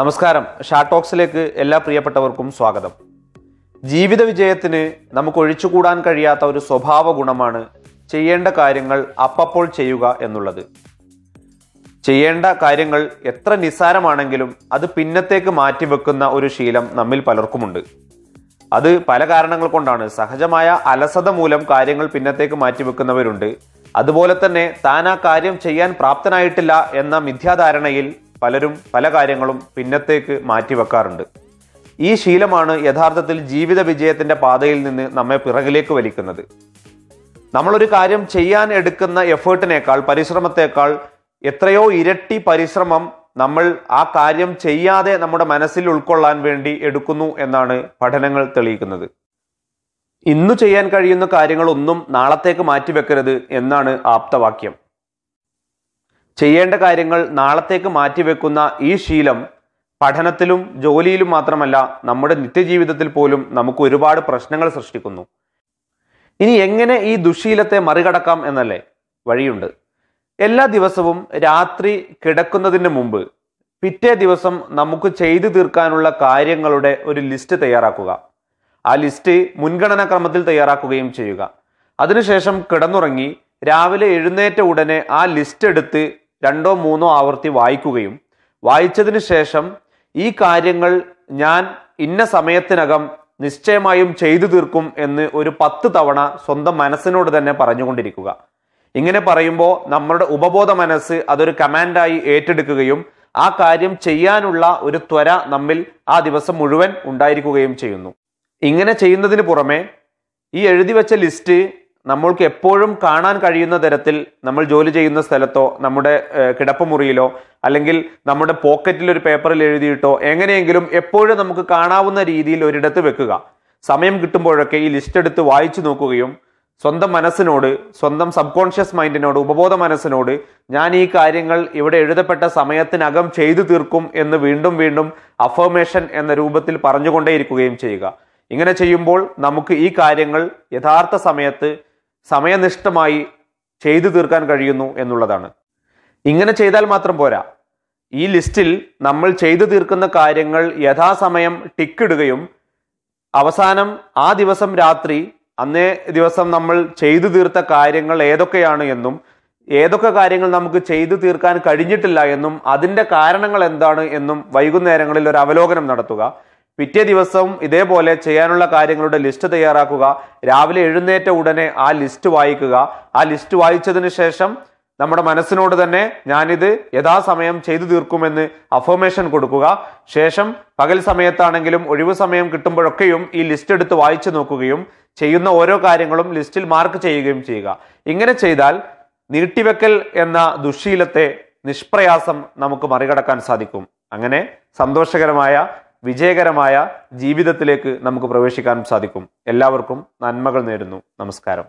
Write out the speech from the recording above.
നമസ്കാരം ഷാർട്ടോക്സിലേക്ക് എല്ലാ പ്രിയപ്പെട്ടവർക്കും സ്വാഗതം ജീവിത വിജയത്തിന് നമുക്ക് ഒഴിച്ചുകൂടാൻ കഴിയാത്ത ഒരു സ്വഭാവ ഗുണമാണ് ചെയ്യേണ്ട കാര്യങ്ങൾ അപ്പപ്പോൾ ചെയ്യുക എന്നുള്ളത് ചെയ്യേണ്ട കാര്യങ്ങൾ എത്ര നിസ്സാരമാണെങ്കിലും അത് പിന്നത്തേക്ക് മാറ്റിവെക്കുന്ന ഒരു ശീലം നമ്മിൽ പലർക്കുമുണ്ട് അത് പല കാരണങ്ങൾ കൊണ്ടാണ് സഹജമായ അലസത മൂലം കാര്യങ്ങൾ പിന്നത്തേക്ക് മാറ്റിവെക്കുന്നവരുണ്ട് അതുപോലെ തന്നെ താൻ ആ കാര്യം ചെയ്യാൻ പ്രാപ്തനായിട്ടില്ല എന്ന മിഥ്യാധാരണയിൽ പലരും പല കാര്യങ്ങളും പിന്നത്തേക്ക് മാറ്റിവെക്കാറുണ്ട് ഈ ശീലമാണ് യഥാർത്ഥത്തിൽ ജീവിത വിജയത്തിന്റെ പാതയിൽ നിന്ന് നമ്മെ പിറകിലേക്ക് വലിക്കുന്നത് നമ്മളൊരു കാര്യം ചെയ്യാൻ എടുക്കുന്ന എഫേർട്ടിനേക്കാൾ പരിശ്രമത്തേക്കാൾ എത്രയോ ഇരട്ടി പരിശ്രമം നമ്മൾ ആ കാര്യം ചെയ്യാതെ നമ്മുടെ മനസ്സിൽ ഉൾക്കൊള്ളാൻ വേണ്ടി എടുക്കുന്നു എന്നാണ് പഠനങ്ങൾ തെളിയിക്കുന്നത് ഇന്നു ചെയ്യാൻ കഴിയുന്ന കാര്യങ്ങളൊന്നും നാളത്തേക്ക് മാറ്റിവെക്കരുത് എന്നാണ് ആപ്തവാക്യം ചെയ്യേണ്ട കാര്യങ്ങൾ നാളത്തേക്ക് മാറ്റിവെക്കുന്ന ഈ ശീലം പഠനത്തിലും ജോലിയിലും മാത്രമല്ല നമ്മുടെ നിത്യജീവിതത്തിൽ പോലും നമുക്ക് ഒരുപാട് പ്രശ്നങ്ങൾ സൃഷ്ടിക്കുന്നു ഇനി എങ്ങനെ ഈ ദുശീലത്തെ മറികടക്കാം എന്നല്ലേ വഴിയുണ്ട് എല്ലാ ദിവസവും രാത്രി കിടക്കുന്നതിന് മുമ്പ് പിറ്റേ ദിവസം നമുക്ക് ചെയ്തു തീർക്കാനുള്ള കാര്യങ്ങളുടെ ഒരു ലിസ്റ്റ് തയ്യാറാക്കുക ആ ലിസ്റ്റ് മുൻഗണനാ ക്രമത്തിൽ തയ്യാറാക്കുകയും ചെയ്യുക അതിനുശേഷം കിടന്നുറങ്ങി രാവിലെ എഴുന്നേറ്റ ഉടനെ ആ ലിസ്റ്റ് എടുത്ത് രണ്ടോ മൂന്നോ ആവർത്തി വായിക്കുകയും വായിച്ചതിന് ശേഷം ഈ കാര്യങ്ങൾ ഞാൻ ഇന്ന സമയത്തിനകം നിശ്ചയമായും ചെയ്തു തീർക്കും എന്ന് ഒരു പത്ത് തവണ സ്വന്തം മനസ്സിനോട് തന്നെ പറഞ്ഞുകൊണ്ടിരിക്കുക ഇങ്ങനെ പറയുമ്പോൾ നമ്മളുടെ ഉപബോധ മനസ്സ് അതൊരു കമാൻഡായി ഏറ്റെടുക്കുകയും ആ കാര്യം ചെയ്യാനുള്ള ഒരു ത്വര നമ്മിൽ ആ ദിവസം മുഴുവൻ ഉണ്ടായിരിക്കുകയും ചെയ്യുന്നു ഇങ്ങനെ ചെയ്യുന്നതിന് പുറമെ ഈ എഴുതി വെച്ച ലിസ്റ്റ് നമ്മൾക്ക് എപ്പോഴും കാണാൻ കഴിയുന്ന തരത്തിൽ നമ്മൾ ജോലി ചെയ്യുന്ന സ്ഥലത്തോ നമ്മുടെ കിടപ്പുമുറിയിലോ അല്ലെങ്കിൽ നമ്മുടെ പോക്കറ്റിൽ ഒരു പേപ്പറിൽ എഴുതിയിട്ടോ എങ്ങനെയെങ്കിലും എപ്പോഴും നമുക്ക് കാണാവുന്ന രീതിയിൽ ഒരിടത്ത് വെക്കുക സമയം കിട്ടുമ്പോഴൊക്കെ ഈ ലിസ്റ്റ് എടുത്ത് വായിച്ചു നോക്കുകയും സ്വന്തം മനസ്സിനോട് സ്വന്തം സബ് കോൺഷ്യസ് മൈൻഡിനോട് ഉപബോധ മനസ്സിനോട് ഞാൻ ഈ കാര്യങ്ങൾ ഇവിടെ എഴുതപ്പെട്ട സമയത്തിനകം ചെയ്തു തീർക്കും എന്ന് വീണ്ടും വീണ്ടും അഫർമേഷൻ എന്ന രൂപത്തിൽ പറഞ്ഞുകൊണ്ടേയിരിക്കുകയും ചെയ്യുക ഇങ്ങനെ ചെയ്യുമ്പോൾ നമുക്ക് ഈ കാര്യങ്ങൾ യഥാർത്ഥ സമയത്ത് സമയനിഷ്ഠമായി ചെയ്തു തീർക്കാൻ കഴിയുന്നു എന്നുള്ളതാണ് ഇങ്ങനെ ചെയ്താൽ മാത്രം പോരാ ഈ ലിസ്റ്റിൽ നമ്മൾ ചെയ്തു തീർക്കുന്ന കാര്യങ്ങൾ യഥാസമയം ടിക്കിടുകയും അവസാനം ആ ദിവസം രാത്രി അന്നേ ദിവസം നമ്മൾ ചെയ്തു തീർത്ത കാര്യങ്ങൾ ഏതൊക്കെയാണ് എന്നും ഏതൊക്കെ കാര്യങ്ങൾ നമുക്ക് ചെയ്തു തീർക്കാൻ കഴിഞ്ഞിട്ടില്ല എന്നും അതിൻ്റെ കാരണങ്ങൾ എന്താണ് എന്നും വൈകുന്നേരങ്ങളിൽ ഒരു അവലോകനം നടത്തുക പിറ്റേ ദിവസവും ഇതേപോലെ ചെയ്യാനുള്ള കാര്യങ്ങളുടെ ലിസ്റ്റ് തയ്യാറാക്കുക രാവിലെ എഴുന്നേറ്റ ഉടനെ ആ ലിസ്റ്റ് വായിക്കുക ആ ലിസ്റ്റ് വായിച്ചതിന് ശേഷം നമ്മുടെ മനസ്സിനോട് തന്നെ ഞാനിത് യഥാസമയം ചെയ്തു തീർക്കുമെന്ന് അഫർമേഷൻ കൊടുക്കുക ശേഷം പകൽ സമയത്താണെങ്കിലും ഒഴിവു സമയം കിട്ടുമ്പോഴൊക്കെയും ഈ ലിസ്റ്റ് എടുത്ത് വായിച്ചു നോക്കുകയും ചെയ്യുന്ന ഓരോ കാര്യങ്ങളും ലിസ്റ്റിൽ മാർക്ക് ചെയ്യുകയും ചെയ്യുക ഇങ്ങനെ ചെയ്താൽ നീട്ടിവെക്കൽ എന്ന ദുശീലത്തെ നിഷ്പ്രയാസം നമുക്ക് മറികടക്കാൻ സാധിക്കും അങ്ങനെ സന്തോഷകരമായ വിജയകരമായ ജീവിതത്തിലേക്ക് നമുക്ക് പ്രവേശിക്കാൻ സാധിക്കും എല്ലാവർക്കും നന്മകൾ നേരുന്നു നമസ്കാരം